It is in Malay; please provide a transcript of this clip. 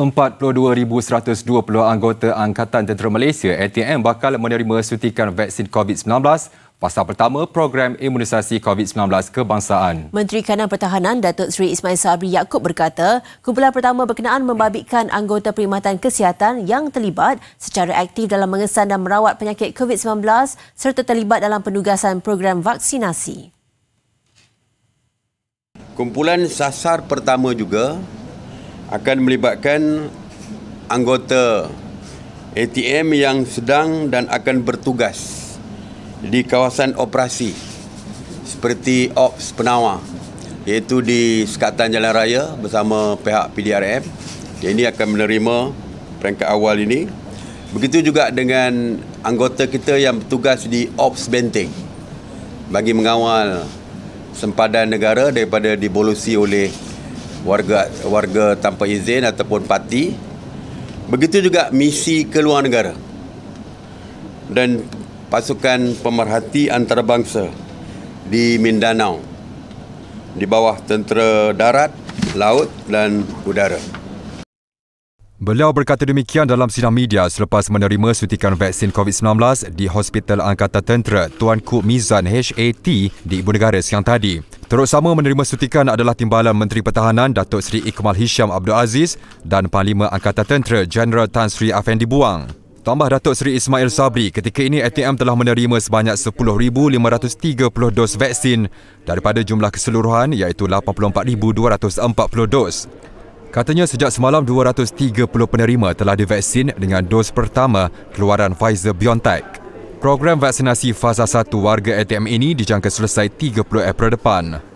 42,120 anggota Angkatan Tentera Malaysia ATM bakal menerima suntikan vaksin COVID-19 Fasa pertama program imunisasi COVID-19 kebangsaan. Menteri Kanan Pertahanan Datuk Seri Ismail Sabri Yaakob berkata, kumpulan pertama berkenaan membabitkan anggota perkhidmatan kesihatan yang terlibat secara aktif dalam mengesan dan merawat penyakit COVID-19 serta terlibat dalam penugasan program vaksinasi. Kumpulan sasar pertama juga akan melibatkan anggota ATM yang sedang dan akan bertugas di kawasan operasi seperti ops penawar iaitu di sekatan jalan raya bersama pihak PDRM yang ini akan menerima peringkat awal ini begitu juga dengan anggota kita yang bertugas di ops benteng bagi mengawal sempadan negara daripada dibolusi oleh warga warga tanpa izin ataupun parti begitu juga misi ke luar negara dan pasukan pemerhati antarabangsa di Mindanao di bawah tentera darat, laut dan udara. Beliau berkata demikian dalam sidang media selepas menerima suntikan vaksin COVID-19 di Hospital Angkatan Tentera Tuanku Mizan HAT di Ibu Negara siang tadi. Terus sama menerima sutikan adalah Timbalan Menteri Pertahanan Datuk Seri Ikmal Hisham Abdul Aziz dan Panglima Angkatan Tentera Jeneral Tan Sri Afendi Buang. Tambah Datuk Seri Ismail Sabri, ketika ini ATM telah menerima sebanyak 10,530 dos vaksin daripada jumlah keseluruhan iaitu 84,240 dos. Katanya sejak semalam 230 penerima telah divaksin dengan dos pertama keluaran Pfizer-BioNTech. Program vaksinasi fasa 1 warga ATM ini dijangka selesai 30 April depan.